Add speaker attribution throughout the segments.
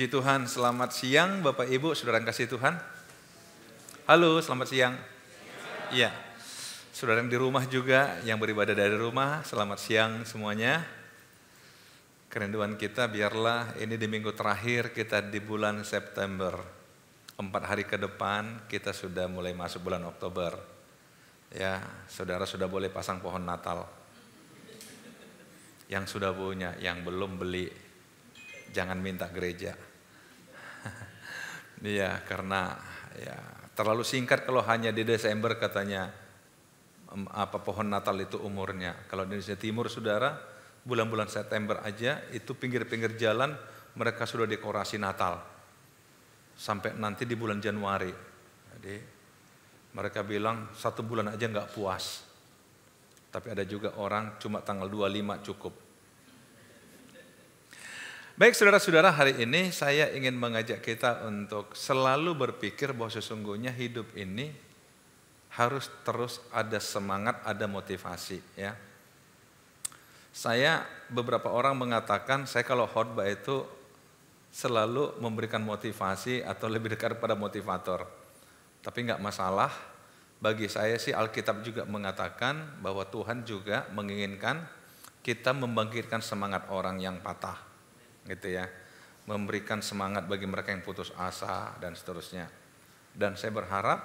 Speaker 1: Puji Tuhan, selamat siang Bapak Ibu, saudara yang kasih Tuhan. Halo, selamat siang. Iya. Saudara yang di rumah juga, yang beribadah dari rumah, selamat siang semuanya. Kerinduan kita biarlah ini di minggu terakhir kita di bulan September. Empat hari ke depan kita sudah mulai masuk bulan Oktober. Ya, saudara sudah boleh pasang pohon Natal. Yang sudah punya, yang belum beli, jangan minta gereja. Iya, karena ya terlalu singkat kalau hanya di Desember katanya apa pohon Natal itu umurnya. Kalau di Indonesia Timur Saudara, bulan-bulan September aja itu pinggir-pinggir jalan mereka sudah dekorasi Natal. Sampai nanti di bulan Januari. Jadi mereka bilang satu bulan aja nggak puas. Tapi ada juga orang cuma tanggal 25 cukup. Baik saudara-saudara, hari ini saya ingin mengajak kita untuk selalu berpikir bahwa sesungguhnya hidup ini harus terus ada semangat, ada motivasi ya. Saya beberapa orang mengatakan saya kalau khotbah itu selalu memberikan motivasi atau lebih dekat pada motivator. Tapi nggak masalah, bagi saya sih Alkitab juga mengatakan bahwa Tuhan juga menginginkan kita membangkitkan semangat orang yang patah gitu ya memberikan semangat bagi mereka yang putus asa dan seterusnya dan saya berharap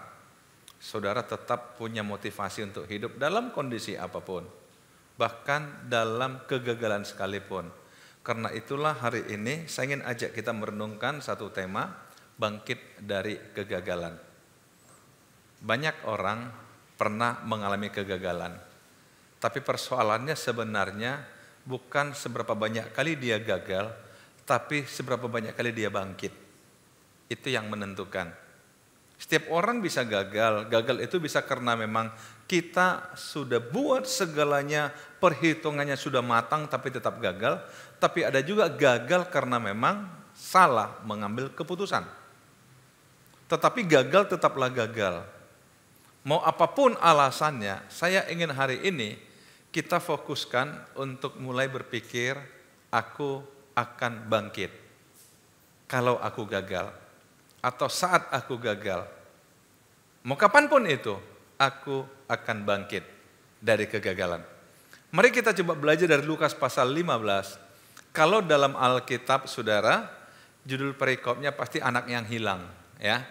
Speaker 1: saudara tetap punya motivasi untuk hidup dalam kondisi apapun bahkan dalam kegagalan sekalipun karena itulah hari ini saya ingin ajak kita merenungkan satu tema bangkit dari kegagalan banyak orang pernah mengalami kegagalan tapi persoalannya sebenarnya bukan seberapa banyak kali dia gagal, tapi seberapa banyak kali dia bangkit. Itu yang menentukan. Setiap orang bisa gagal. Gagal itu bisa karena memang kita sudah buat segalanya, perhitungannya sudah matang tapi tetap gagal. Tapi ada juga gagal karena memang salah mengambil keputusan. Tetapi gagal tetaplah gagal. Mau apapun alasannya, saya ingin hari ini kita fokuskan untuk mulai berpikir, aku akan bangkit. Kalau aku gagal, atau saat aku gagal, mau kapanpun itu, aku akan bangkit dari kegagalan. Mari kita coba belajar dari Lukas pasal 15. Kalau dalam Alkitab, saudara, judul perikopnya pasti anak yang hilang. ya.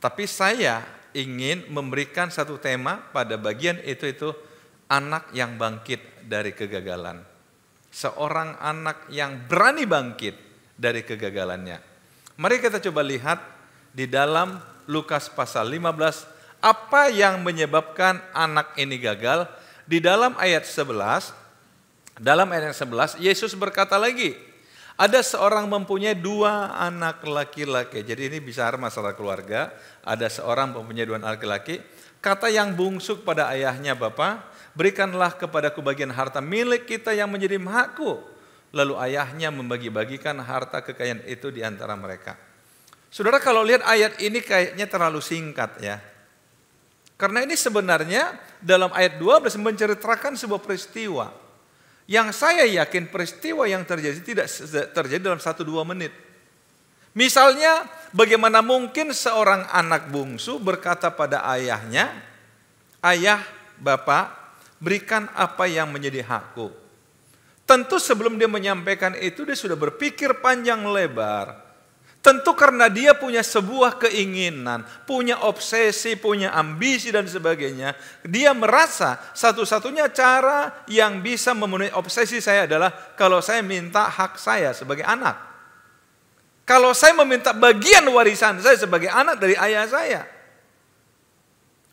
Speaker 1: Tapi saya ingin memberikan satu tema pada bagian itu-itu anak yang bangkit dari kegagalan seorang anak yang berani bangkit dari kegagalannya. Mari kita coba lihat di dalam Lukas pasal 15 apa yang menyebabkan anak ini gagal. Di dalam ayat 11, dalam ayat 11 Yesus berkata lagi, ada seorang mempunyai dua anak laki-laki. Jadi ini bicara masalah keluarga. Ada seorang mempunyai dua anak laki-laki. Kata yang bungsu kepada ayahnya, Bapak, berikanlah kepadaku bagian harta milik kita yang menjadi mahaku. Lalu ayahnya membagi-bagikan harta kekayaan itu di antara mereka. Saudara kalau lihat ayat ini kayaknya terlalu singkat ya. Karena ini sebenarnya dalam ayat 12 menceritakan sebuah peristiwa yang saya yakin peristiwa yang terjadi tidak terjadi dalam satu dua menit. Misalnya bagaimana mungkin seorang anak bungsu berkata pada ayahnya, Ayah, Bapak, berikan apa yang menjadi hakku. Tentu sebelum dia menyampaikan itu dia sudah berpikir panjang lebar. Tentu karena dia punya sebuah keinginan, punya obsesi, punya ambisi dan sebagainya. Dia merasa satu-satunya cara yang bisa memenuhi obsesi saya adalah kalau saya minta hak saya sebagai anak. Kalau saya meminta bagian warisan saya sebagai anak dari ayah saya.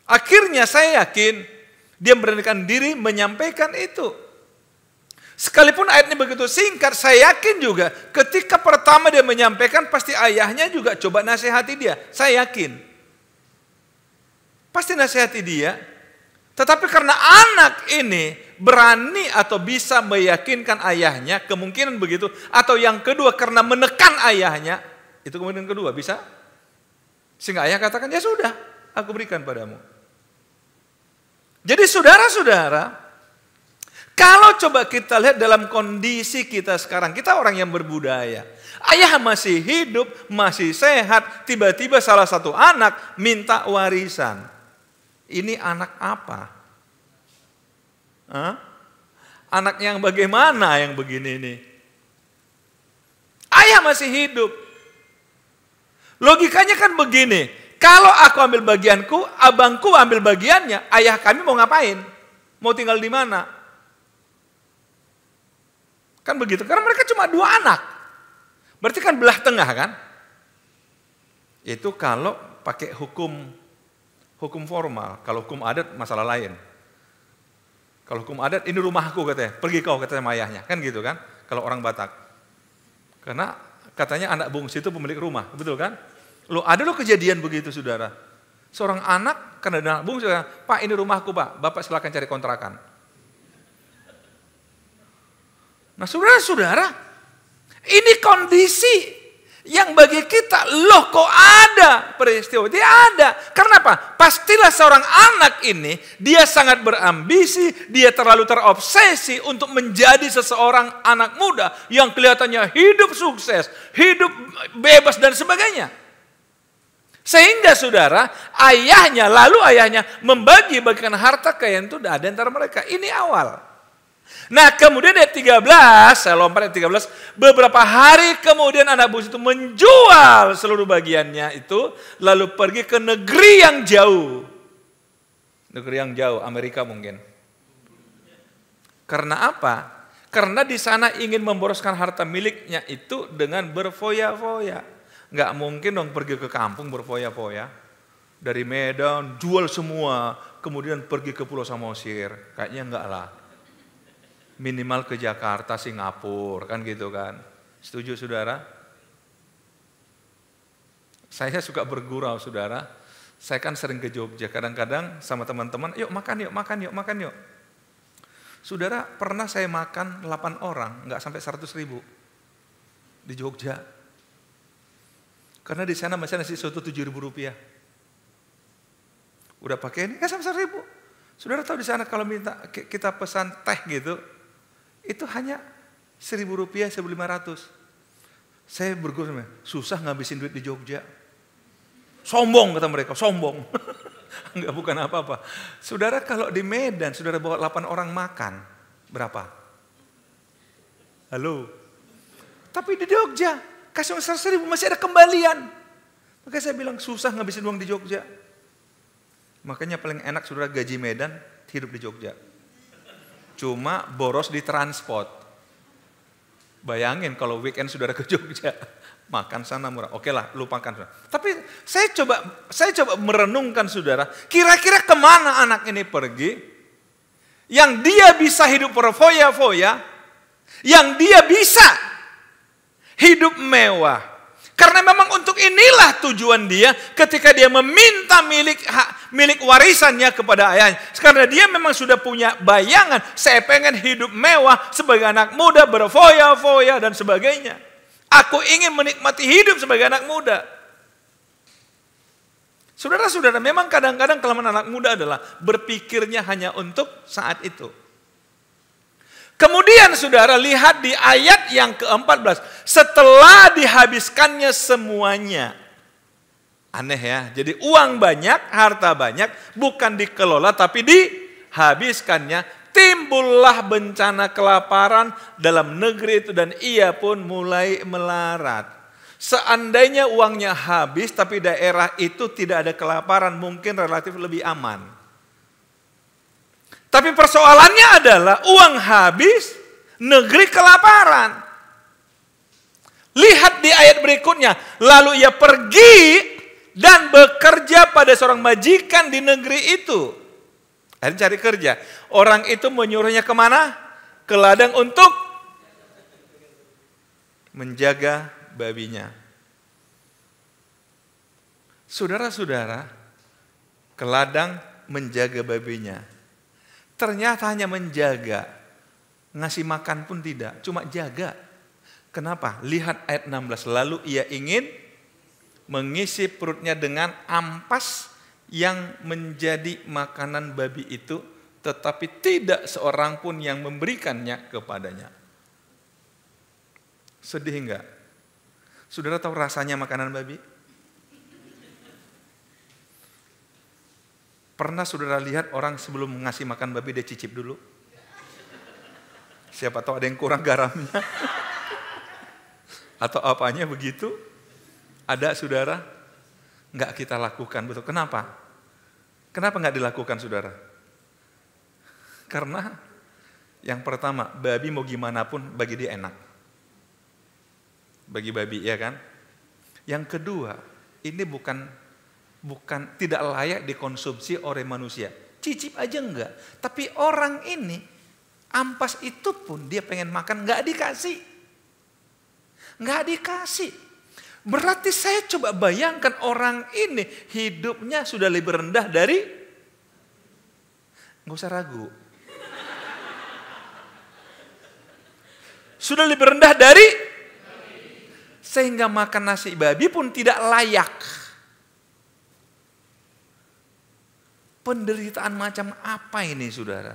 Speaker 1: Akhirnya saya yakin dia memberanikan diri menyampaikan itu. Sekalipun ayat ini begitu singkat, saya yakin juga ketika pertama dia menyampaikan pasti ayahnya juga coba nasihati dia. Saya yakin. Pasti nasihati dia. Tetapi karena anak ini berani atau bisa meyakinkan ayahnya, kemungkinan begitu. Atau yang kedua karena menekan ayahnya, itu kemudian kedua bisa. Sehingga ayah katakan, ya sudah, aku berikan padamu. Jadi saudara-saudara, kalau coba kita lihat dalam kondisi kita sekarang, kita orang yang berbudaya. Ayah masih hidup, masih sehat, tiba-tiba salah satu anak minta warisan. Ini anak apa? Hah? Anak yang bagaimana yang begini ini? Ayah masih hidup. Logikanya kan begini, kalau aku ambil bagianku, abangku ambil bagiannya, ayah kami mau ngapain? Mau tinggal di mana? Kan begitu. Karena mereka cuma dua anak. Berarti kan belah tengah kan? Itu kalau pakai hukum hukum formal. Kalau hukum adat masalah lain. Kalau hukum adat ini rumahku katanya, pergi kau katanya sama ayahnya. Kan gitu kan? Kalau orang Batak. Karena katanya anak bungsu itu pemilik rumah, betul kan? Lo ada lo kejadian begitu saudara. Seorang anak karena anak bungsu, kan? Pak ini rumahku pak, bapak silahkan cari kontrakan. Nah saudara-saudara, ini kondisi yang bagi kita, loh kok ada peristiwa? Dia ada. Karena apa? Pastilah seorang anak ini, dia sangat berambisi, dia terlalu terobsesi untuk menjadi seseorang anak muda yang kelihatannya hidup sukses, hidup bebas dan sebagainya. Sehingga saudara, ayahnya, lalu ayahnya membagi bagikan harta kekayaan itu ada antara mereka. Ini awal. Nah kemudian ayat 13, saya lompat ayat 13, beberapa hari kemudian anak bus itu menjual seluruh bagiannya itu, lalu pergi ke negeri yang jauh. Negeri yang jauh, Amerika mungkin. Karena apa? Karena di sana ingin memboroskan harta miliknya itu dengan berfoya-foya. Nggak mungkin dong pergi ke kampung berfoya-foya. Dari Medan, jual semua, kemudian pergi ke Pulau Samosir. Kayaknya enggak lah minimal ke Jakarta, Singapura, kan gitu kan. Setuju saudara? Saya suka bergurau saudara. Saya kan sering ke Jogja, kadang-kadang sama teman-teman, yuk makan yuk, makan yuk, makan yuk. Saudara, pernah saya makan 8 orang, nggak sampai 100 ribu di Jogja. Karena di sana masih nasi soto tujuh ribu rupiah. Udah pakai ini, nggak sampai 100 ribu. Saudara tahu di sana kalau minta kita pesan teh gitu, itu hanya seribu rupiah, seribu lima ratus. Saya bergurau, susah ngabisin duit di Jogja. Sombong kata mereka, sombong. Enggak bukan apa-apa. Saudara kalau di Medan, saudara bawa 8 orang makan, berapa? Halo? Tapi di Jogja, kasih uang seribu masih ada kembalian. Maka saya bilang susah ngabisin uang di Jogja. Makanya paling enak saudara gaji Medan hidup di Jogja cuma boros di transport. Bayangin kalau weekend saudara ke Jogja, makan sana murah. Oke lah, lupakan. Saudara. Tapi saya coba saya coba merenungkan saudara, kira-kira kemana anak ini pergi? Yang dia bisa hidup berfoya-foya, yang dia bisa hidup mewah. Karena memang untuk inilah tujuan dia ketika dia meminta milik hak, milik warisannya kepada ayahnya. Karena dia memang sudah punya bayangan, saya pengen hidup mewah sebagai anak muda berfoya-foya dan sebagainya. Aku ingin menikmati hidup sebagai anak muda. Saudara-saudara, memang kadang-kadang kelemahan anak muda adalah berpikirnya hanya untuk saat itu. Kemudian saudara lihat di ayat yang ke-14. Setelah dihabiskannya semuanya. Aneh ya. Jadi uang banyak, harta banyak. Bukan dikelola tapi dihabiskannya. Timbullah bencana kelaparan dalam negeri itu. Dan ia pun mulai melarat. Seandainya uangnya habis tapi daerah itu tidak ada kelaparan mungkin relatif lebih aman. Tapi persoalannya adalah uang habis, negeri kelaparan. Lihat di ayat berikutnya, lalu ia pergi dan bekerja pada seorang majikan di negeri itu. Akhirnya cari kerja. Orang itu menyuruhnya kemana? Ke ladang untuk menjaga babinya. Saudara-saudara, ke ladang menjaga babinya. Ternyata hanya menjaga. Ngasih makan pun tidak, cuma jaga. Kenapa? Lihat ayat 16. Lalu ia ingin mengisi perutnya dengan ampas yang menjadi makanan babi itu, tetapi tidak seorang pun yang memberikannya kepadanya. Sedih enggak? Saudara tahu rasanya makanan babi? Pernah saudara lihat orang sebelum ngasih makan babi dia cicip dulu? Siapa tahu ada yang kurang garamnya. Atau apanya begitu? Ada saudara? Nggak kita lakukan, betul. Kenapa? Kenapa nggak dilakukan saudara? Karena yang pertama, babi mau gimana pun bagi dia enak. Bagi babi, ya kan? Yang kedua, ini bukan bukan tidak layak dikonsumsi oleh manusia. Cicip aja enggak. Tapi orang ini ampas itu pun dia pengen makan enggak dikasih. Enggak dikasih. Berarti saya coba bayangkan orang ini hidupnya sudah lebih rendah dari enggak usah ragu. Sudah lebih rendah dari sehingga makan nasi babi pun tidak layak Penderitaan macam apa ini saudara?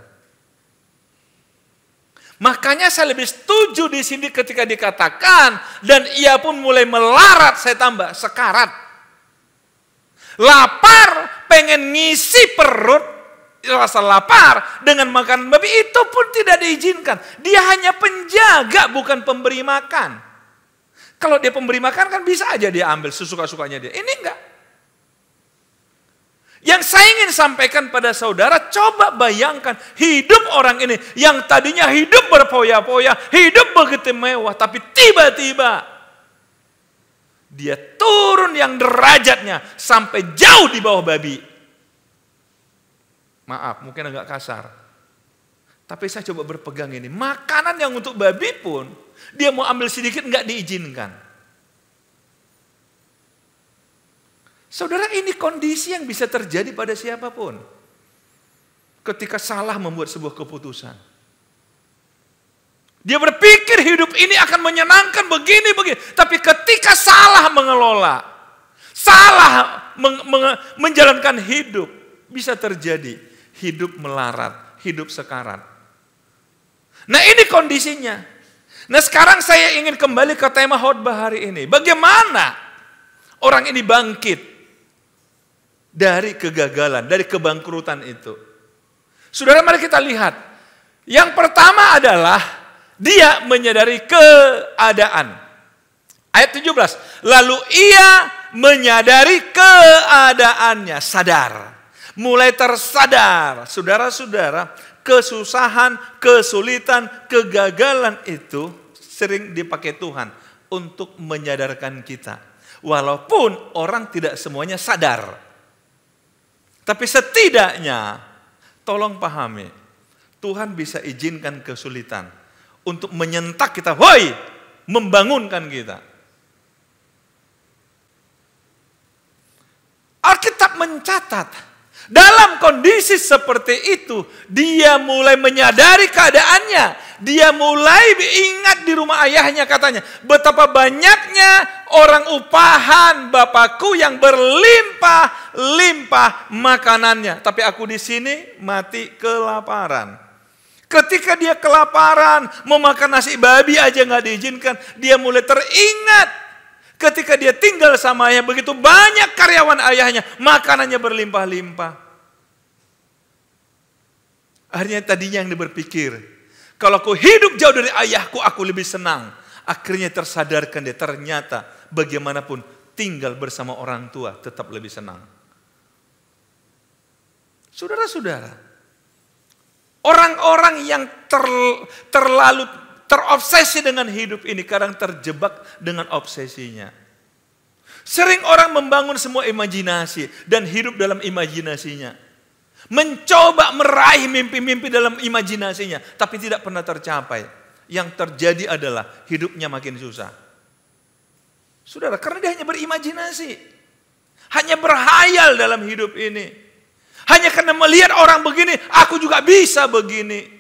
Speaker 1: Makanya saya lebih setuju di sini ketika dikatakan dan ia pun mulai melarat saya tambah sekarat. Lapar pengen ngisi perut rasa lapar dengan makan. babi itu pun tidak diizinkan. Dia hanya penjaga bukan pemberi makan. Kalau dia pemberi makan kan bisa aja dia ambil sesuka-sukanya dia. Ini enggak. Yang saya ingin sampaikan pada saudara, coba bayangkan hidup orang ini yang tadinya hidup berpoya-poya, hidup begitu mewah, tapi tiba-tiba dia turun yang derajatnya sampai jauh di bawah babi. Maaf, mungkin agak kasar. Tapi saya coba berpegang ini, makanan yang untuk babi pun dia mau ambil sedikit nggak diizinkan. Saudara, ini kondisi yang bisa terjadi pada siapapun. Ketika salah membuat sebuah keputusan. Dia berpikir hidup ini akan menyenangkan begini begini, tapi ketika salah mengelola, salah meng, meng, menjalankan hidup, bisa terjadi hidup melarat, hidup sekarat. Nah, ini kondisinya. Nah, sekarang saya ingin kembali ke tema khotbah hari ini. Bagaimana orang ini bangkit? dari kegagalan, dari kebangkrutan itu. Saudara mari kita lihat. Yang pertama adalah dia menyadari keadaan. Ayat 17. Lalu ia menyadari keadaannya, sadar. Mulai tersadar. Saudara-saudara, kesusahan, kesulitan, kegagalan itu sering dipakai Tuhan untuk menyadarkan kita. Walaupun orang tidak semuanya sadar tapi setidaknya, tolong pahami, Tuhan bisa izinkan kesulitan untuk menyentak kita, woi, membangunkan kita. Alkitab mencatat dalam kondisi seperti itu, dia mulai menyadari keadaannya. Dia mulai ingat di rumah ayahnya katanya, betapa banyaknya orang upahan bapakku yang berlimpah-limpah makanannya. Tapi aku di sini mati kelaparan. Ketika dia kelaparan, memakan nasi babi aja nggak diizinkan, dia mulai teringat Ketika dia tinggal sama ayah, begitu banyak karyawan ayahnya, makanannya berlimpah-limpah. Akhirnya tadinya yang berpikir, kalau aku hidup jauh dari ayahku, aku lebih senang. Akhirnya tersadarkan dia, ternyata bagaimanapun tinggal bersama orang tua tetap lebih senang. Saudara-saudara, orang-orang yang ter, terlalu terobsesi dengan hidup ini, kadang terjebak dengan obsesinya. Sering orang membangun semua imajinasi dan hidup dalam imajinasinya. Mencoba meraih mimpi-mimpi dalam imajinasinya, tapi tidak pernah tercapai. Yang terjadi adalah hidupnya makin susah. Saudara, karena dia hanya berimajinasi. Hanya berhayal dalam hidup ini. Hanya karena melihat orang begini, aku juga bisa begini.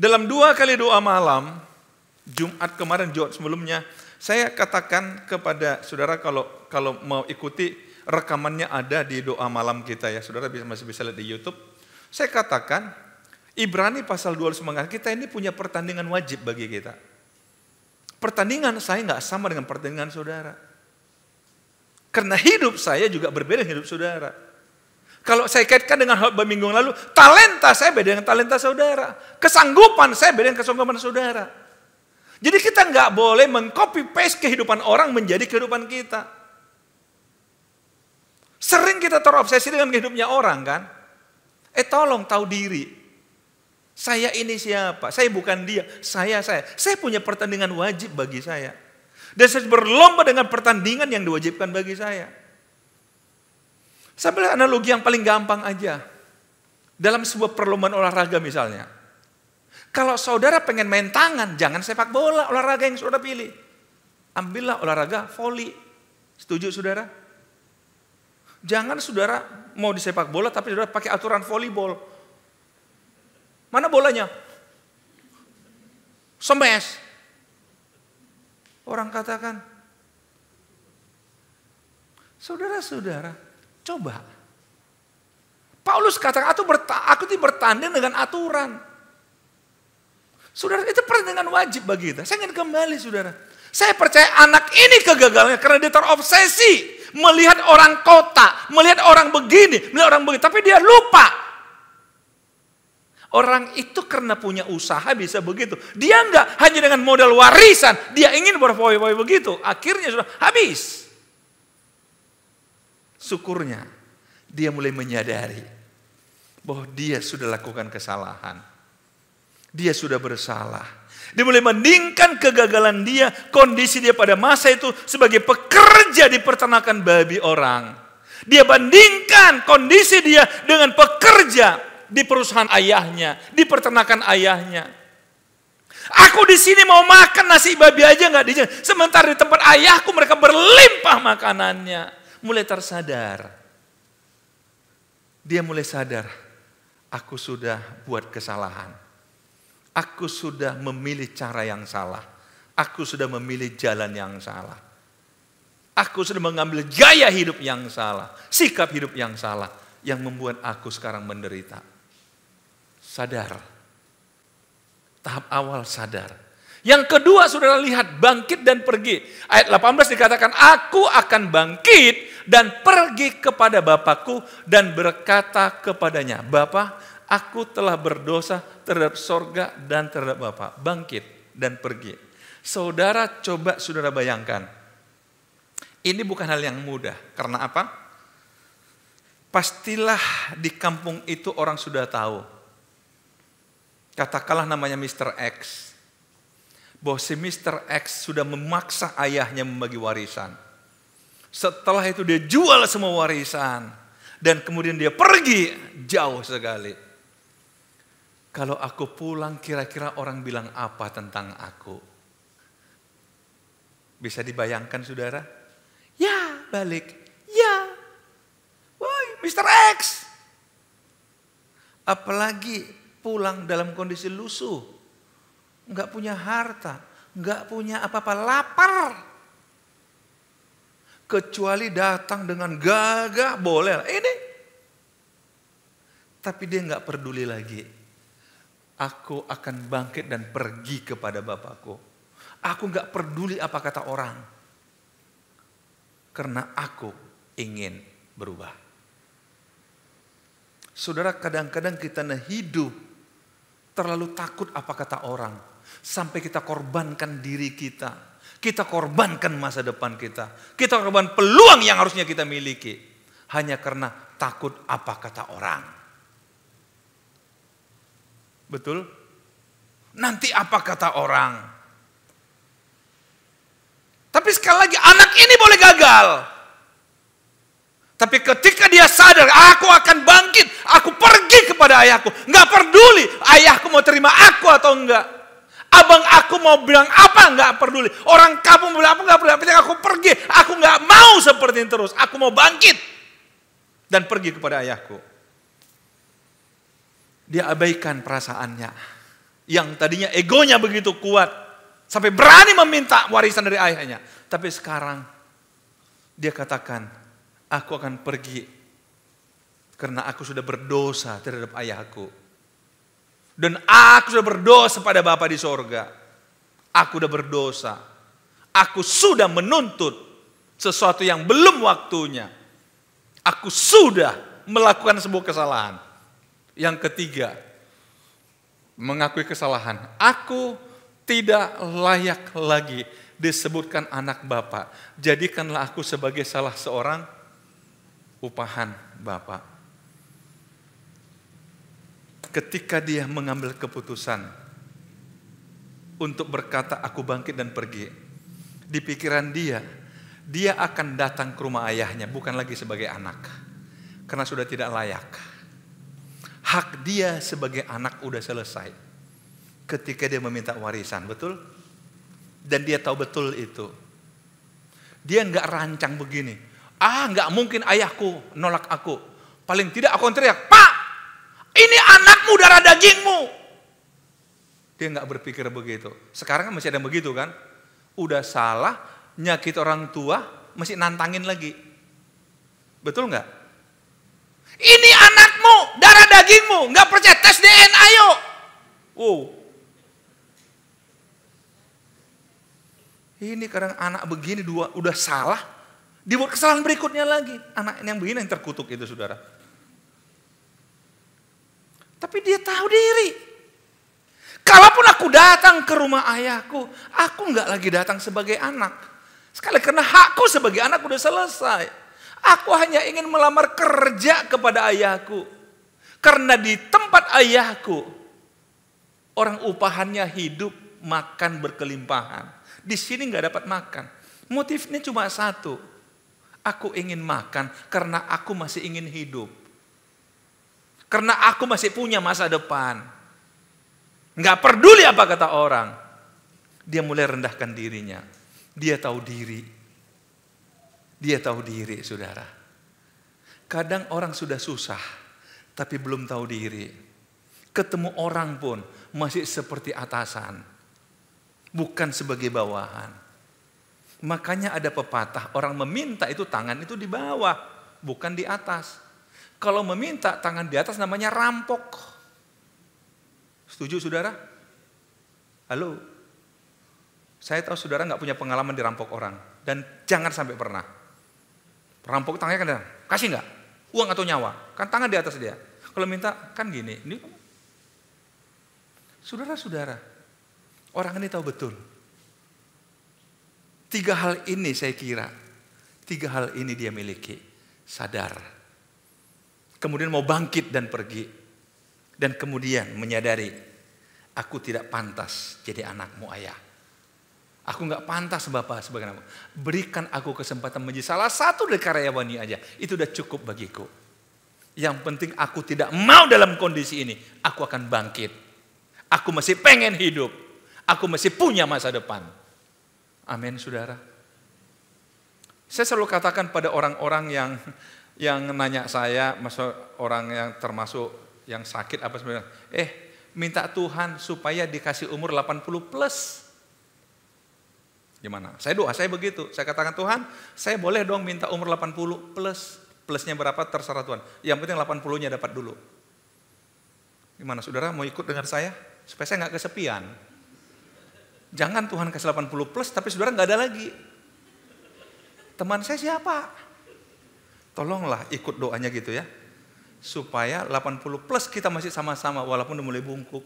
Speaker 1: Dalam dua kali doa malam, Jumat kemarin, Jumat sebelumnya, saya katakan kepada saudara kalau kalau mau ikuti rekamannya ada di doa malam kita ya, saudara bisa, masih bisa lihat di YouTube. Saya katakan Ibrani pasal 12 kita ini punya pertandingan wajib bagi kita. Pertandingan saya nggak sama dengan pertandingan saudara. Karena hidup saya juga berbeda dengan hidup saudara. Kalau saya kaitkan dengan khotbah minggu lalu, talenta saya beda dengan talenta saudara. Kesanggupan saya beda dengan kesanggupan saudara. Jadi kita nggak boleh mengcopy paste kehidupan orang menjadi kehidupan kita. Sering kita terobsesi dengan hidupnya orang kan. Eh tolong tahu diri. Saya ini siapa? Saya bukan dia. Saya saya. Saya punya pertandingan wajib bagi saya. Dan saya berlomba dengan pertandingan yang diwajibkan bagi saya. Saya bilang analogi yang paling gampang aja. Dalam sebuah perlombaan olahraga misalnya. Kalau saudara pengen main tangan, jangan sepak bola, olahraga yang saudara pilih. Ambillah olahraga volley. Setuju saudara? Jangan saudara mau di sepak bola tapi saudara pakai aturan volleyball. Mana bolanya? Semes. Orang katakan, saudara-saudara, Coba. Paulus katakan, aku, berta, bertanding dengan aturan. Saudara, itu pertandingan wajib bagi kita. Saya ingin kembali, saudara. Saya percaya anak ini kegagalannya karena dia terobsesi. Melihat orang kota, melihat orang begini, melihat orang begini. Tapi dia lupa Orang itu karena punya usaha bisa begitu. Dia enggak hanya dengan modal warisan, dia ingin berfoya-foya begitu. Akhirnya sudah habis. Syukurnya dia mulai menyadari bahwa dia sudah lakukan kesalahan. Dia sudah bersalah. Dia mulai meningkan kegagalan dia, kondisi dia pada masa itu sebagai pekerja di peternakan babi orang. Dia bandingkan kondisi dia dengan pekerja di perusahaan ayahnya, di peternakan ayahnya. Aku di sini mau makan nasi babi aja nggak dijamin. Sementara di tempat ayahku mereka berlimpah makanannya mulai tersadar. Dia mulai sadar, aku sudah buat kesalahan. Aku sudah memilih cara yang salah. Aku sudah memilih jalan yang salah. Aku sudah mengambil gaya hidup yang salah, sikap hidup yang salah yang membuat aku sekarang menderita. Sadar. Tahap awal sadar yang kedua saudara lihat bangkit dan pergi. Ayat 18 dikatakan aku akan bangkit dan pergi kepada Bapakku dan berkata kepadanya. Bapak aku telah berdosa terhadap sorga dan terhadap Bapak. Bangkit dan pergi. Saudara coba saudara bayangkan. Ini bukan hal yang mudah. Karena apa? Pastilah di kampung itu orang sudah tahu. Katakanlah namanya Mr. X bahwa si Mr. X sudah memaksa ayahnya membagi warisan. Setelah itu dia jual semua warisan. Dan kemudian dia pergi jauh sekali. Kalau aku pulang kira-kira orang bilang apa tentang aku? Bisa dibayangkan saudara? Ya balik, ya. Woi Mr. X. Apalagi pulang dalam kondisi lusuh nggak punya harta, nggak punya apa-apa, lapar. Kecuali datang dengan gagah boleh. Ini. Tapi dia nggak peduli lagi. Aku akan bangkit dan pergi kepada Bapakku. Aku nggak peduli apa kata orang. Karena aku ingin berubah. Saudara, kadang-kadang kita hidup terlalu takut apa kata orang Sampai kita korbankan diri kita. Kita korbankan masa depan kita. Kita korban peluang yang harusnya kita miliki. Hanya karena takut apa kata orang. Betul? Nanti apa kata orang. Tapi sekali lagi anak ini boleh gagal. Tapi ketika dia sadar, aku akan bangkit, aku pergi kepada ayahku. Nggak peduli ayahku mau terima aku atau enggak. Abang aku mau bilang apa nggak peduli. Orang kamu bilang apa nggak peduli. Tapi aku pergi. Aku nggak mau seperti ini terus. Aku mau bangkit dan pergi kepada ayahku. Dia abaikan perasaannya yang tadinya egonya begitu kuat sampai berani meminta warisan dari ayahnya. Tapi sekarang dia katakan, aku akan pergi karena aku sudah berdosa terhadap ayahku. Dan aku sudah berdosa pada Bapa di sorga. Aku sudah berdosa. Aku sudah menuntut sesuatu yang belum waktunya. Aku sudah melakukan sebuah kesalahan. Yang ketiga, mengakui kesalahan. Aku tidak layak lagi disebutkan anak Bapak. Jadikanlah aku sebagai salah seorang upahan Bapak ketika dia mengambil keputusan untuk berkata aku bangkit dan pergi, di pikiran dia, dia akan datang ke rumah ayahnya bukan lagi sebagai anak. Karena sudah tidak layak. Hak dia sebagai anak udah selesai. Ketika dia meminta warisan, betul? Dan dia tahu betul itu. Dia nggak rancang begini. Ah, nggak mungkin ayahku nolak aku. Paling tidak aku teriak, Pak, ini anakmu darah dagingmu. Dia nggak berpikir begitu. Sekarang kan masih ada yang begitu kan? Udah salah, nyakit orang tua, masih nantangin lagi. Betul nggak? Ini anakmu, darah dagingmu, nggak percaya tes DNA yuk. Wow. Ini kadang anak begini dua udah salah, dibuat kesalahan berikutnya lagi. Anak yang begini yang terkutuk itu saudara. Tapi dia tahu diri. Kalaupun aku datang ke rumah ayahku, aku nggak lagi datang sebagai anak. Sekali karena hakku sebagai anak udah selesai. Aku hanya ingin melamar kerja kepada ayahku. Karena di tempat ayahku, orang upahannya hidup makan berkelimpahan. Di sini nggak dapat makan. Motifnya cuma satu. Aku ingin makan karena aku masih ingin hidup. Karena aku masih punya masa depan. Nggak peduli apa kata orang. Dia mulai rendahkan dirinya. Dia tahu diri. Dia tahu diri, saudara. Kadang orang sudah susah, tapi belum tahu diri. Ketemu orang pun masih seperti atasan, bukan sebagai bawahan. Makanya ada pepatah, orang meminta itu tangan itu di bawah, bukan di atas. Kalau meminta tangan di atas namanya rampok. Setuju saudara? Halo? Saya tahu saudara nggak punya pengalaman dirampok orang. Dan jangan sampai pernah. Rampok tangannya kan, kasih nggak? Uang atau nyawa? Kan tangan di atas dia. Kalau minta kan gini, ini Saudara-saudara, orang ini tahu betul. Tiga hal ini saya kira, tiga hal ini dia miliki. Sadar, kemudian mau bangkit dan pergi, dan kemudian menyadari, aku tidak pantas jadi anakmu ayah. Aku nggak pantas Bapak sebagai anakmu. Berikan aku kesempatan menjadi salah satu dari ini aja. Itu udah cukup bagiku. Yang penting aku tidak mau dalam kondisi ini. Aku akan bangkit. Aku masih pengen hidup. Aku masih punya masa depan. Amin saudara. Saya selalu katakan pada orang-orang yang yang nanya saya, masuk orang yang termasuk yang sakit apa sebenarnya? Eh, minta Tuhan supaya dikasih umur 80 plus. Gimana? Saya doa, saya begitu. Saya katakan Tuhan, saya boleh dong minta umur 80 plus. Plusnya berapa terserah Tuhan. Yang penting 80-nya dapat dulu. Gimana saudara mau ikut dengar saya? Supaya saya nggak kesepian. Jangan Tuhan kasih 80 plus tapi saudara nggak ada lagi. Teman saya siapa? Tolonglah ikut doanya gitu ya. Supaya 80 plus kita masih sama-sama walaupun udah mulai bungkuk.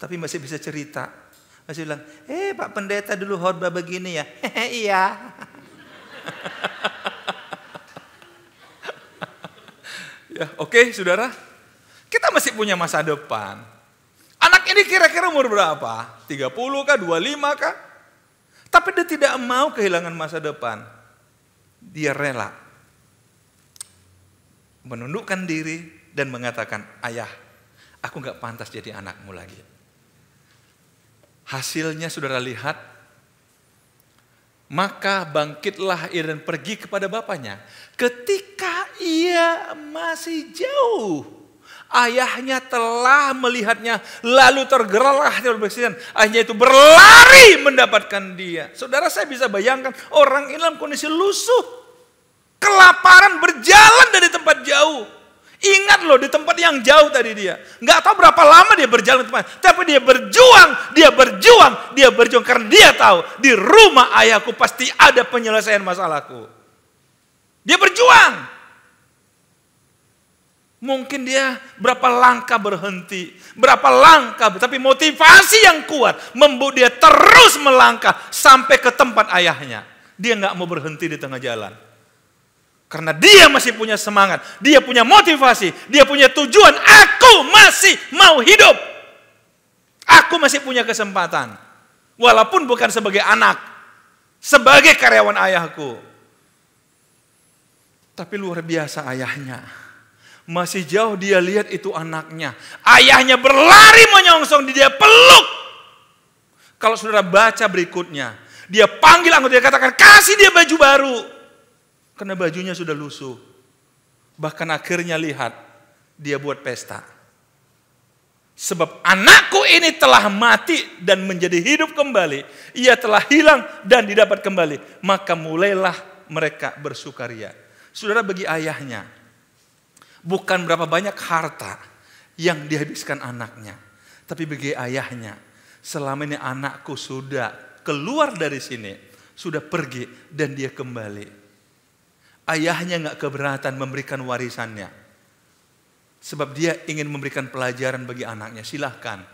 Speaker 1: Tapi masih bisa cerita. Masih bilang, eh Pak Pendeta dulu horba begini ya. Hehehe, iya. ya, oke okay, saudara. Kita masih punya masa depan. Anak ini kira-kira umur berapa? 30 kah? 25 kah? Tapi dia tidak mau kehilangan masa depan. Dia rela menundukkan diri dan mengatakan, ayah, aku nggak pantas jadi anakmu lagi. Hasilnya saudara lihat, maka bangkitlah ia dan pergi kepada bapaknya. Ketika ia masih jauh, ayahnya telah melihatnya, lalu tergeraklah hati berkesian. Ayahnya itu berlari mendapatkan dia. Saudara saya bisa bayangkan, orang ini dalam kondisi lusuh. Kelaparan berjalan dari tempat jauh. Ingat loh di tempat yang jauh tadi dia. Gak tahu berapa lama dia berjalan teman. Tapi dia berjuang, dia berjuang, dia berjuang. Karena dia tahu di rumah ayahku pasti ada penyelesaian masalahku. Dia berjuang. Mungkin dia berapa langkah berhenti, berapa langkah, tapi motivasi yang kuat membuat dia terus melangkah sampai ke tempat ayahnya. Dia gak mau berhenti di tengah jalan. Karena dia masih punya semangat, dia punya motivasi, dia punya tujuan. Aku masih mau hidup. Aku masih punya kesempatan. Walaupun bukan sebagai anak, sebagai karyawan ayahku. Tapi luar biasa ayahnya. Masih jauh dia lihat itu anaknya. Ayahnya berlari menyongsong di dia peluk. Kalau saudara baca berikutnya, dia panggil anggota dia katakan kasih dia baju baru. Karena bajunya sudah lusuh. Bahkan akhirnya lihat, dia buat pesta. Sebab anakku ini telah mati dan menjadi hidup kembali. Ia telah hilang dan didapat kembali. Maka mulailah mereka bersukaria. Saudara bagi ayahnya, bukan berapa banyak harta yang dihabiskan anaknya. Tapi bagi ayahnya, selama ini anakku sudah keluar dari sini, sudah pergi dan dia kembali ayahnya nggak keberatan memberikan warisannya. Sebab dia ingin memberikan pelajaran bagi anaknya, silahkan.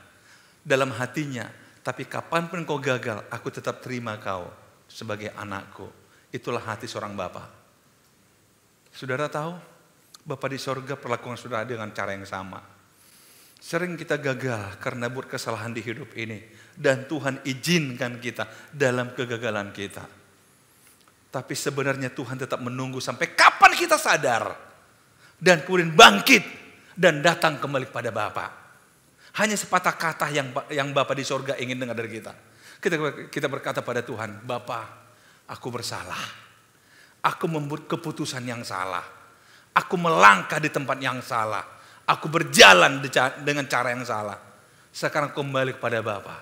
Speaker 1: Dalam hatinya, tapi kapanpun kau gagal, aku tetap terima kau sebagai anakku. Itulah hati seorang bapak. Saudara tahu, Bapak di sorga perlakuan saudara dengan cara yang sama. Sering kita gagal karena buat kesalahan di hidup ini. Dan Tuhan izinkan kita dalam kegagalan kita. Tapi sebenarnya Tuhan tetap menunggu sampai kapan kita sadar. Dan kemudian bangkit dan datang kembali kepada Bapa. Hanya sepatah kata yang yang Bapa di sorga ingin dengar dari kita. Kita, kita berkata pada Tuhan, Bapa, aku bersalah. Aku membuat keputusan yang salah. Aku melangkah di tempat yang salah. Aku berjalan dengan cara yang salah. Sekarang kembali kepada Bapa.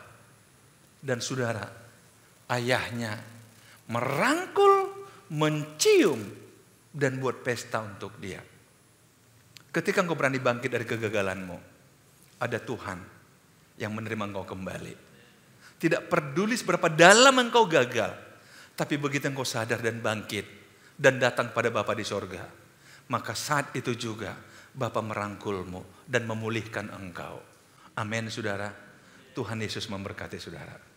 Speaker 1: Dan saudara, ayahnya merangkul mencium dan buat pesta untuk dia. Ketika engkau berani bangkit dari kegagalanmu, ada Tuhan yang menerima engkau kembali. Tidak peduli seberapa dalam engkau gagal, tapi begitu engkau sadar dan bangkit dan datang pada Bapa di sorga, maka saat itu juga Bapa merangkulmu dan memulihkan engkau. Amin, saudara. Tuhan Yesus memberkati saudara.